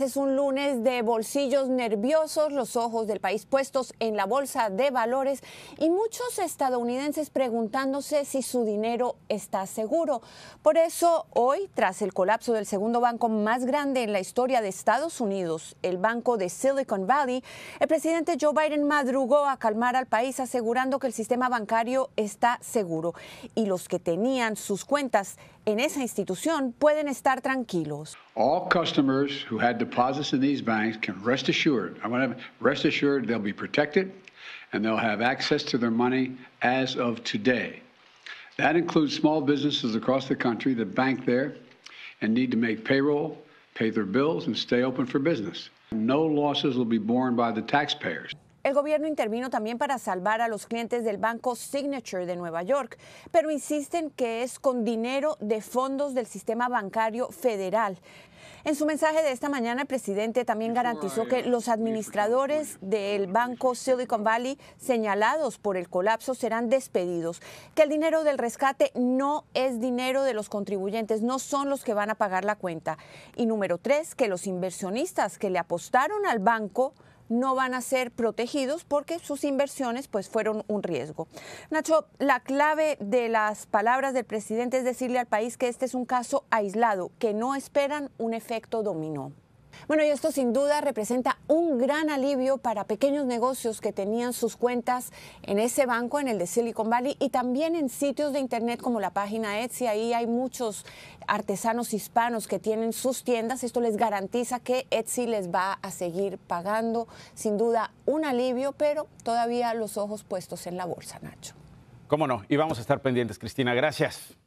Es un lunes de bolsillos nerviosos, los ojos del país puestos en la bolsa de valores y muchos estadounidenses preguntándose si su dinero está seguro. Por eso, hoy, tras el colapso del segundo banco más grande en la historia de Estados Unidos, el banco de Silicon Valley, el presidente Joe Biden madrugó a calmar al país asegurando que el sistema bancario está seguro y los que tenían sus cuentas en esa institución pueden estar tranquilos. All customers who had deposits in these banks can rest assured, I want to rest assured they'll be protected and they'll have access to their money as of today. That includes small businesses across the country that bank there and need to make payroll, pay their bills, and stay open for business. No losses will be borne by the taxpayers. El gobierno intervino también para salvar a los clientes del banco Signature de Nueva York, pero insisten que es con dinero de fondos del sistema bancario federal. En su mensaje de esta mañana, el presidente también garantizó que los administradores del banco Silicon Valley señalados por el colapso serán despedidos, que el dinero del rescate no es dinero de los contribuyentes, no son los que van a pagar la cuenta. Y número tres, que los inversionistas que le apostaron al banco no van a ser protegidos porque sus inversiones pues fueron un riesgo. Nacho, la clave de las palabras del presidente es decirle al país que este es un caso aislado, que no esperan un efecto dominó. Bueno, y esto sin duda representa un gran alivio para pequeños negocios que tenían sus cuentas en ese banco, en el de Silicon Valley, y también en sitios de Internet como la página Etsy. Ahí hay muchos artesanos hispanos que tienen sus tiendas. Esto les garantiza que Etsy les va a seguir pagando. Sin duda, un alivio, pero todavía los ojos puestos en la bolsa, Nacho. Cómo no, y vamos a estar pendientes, Cristina. Gracias.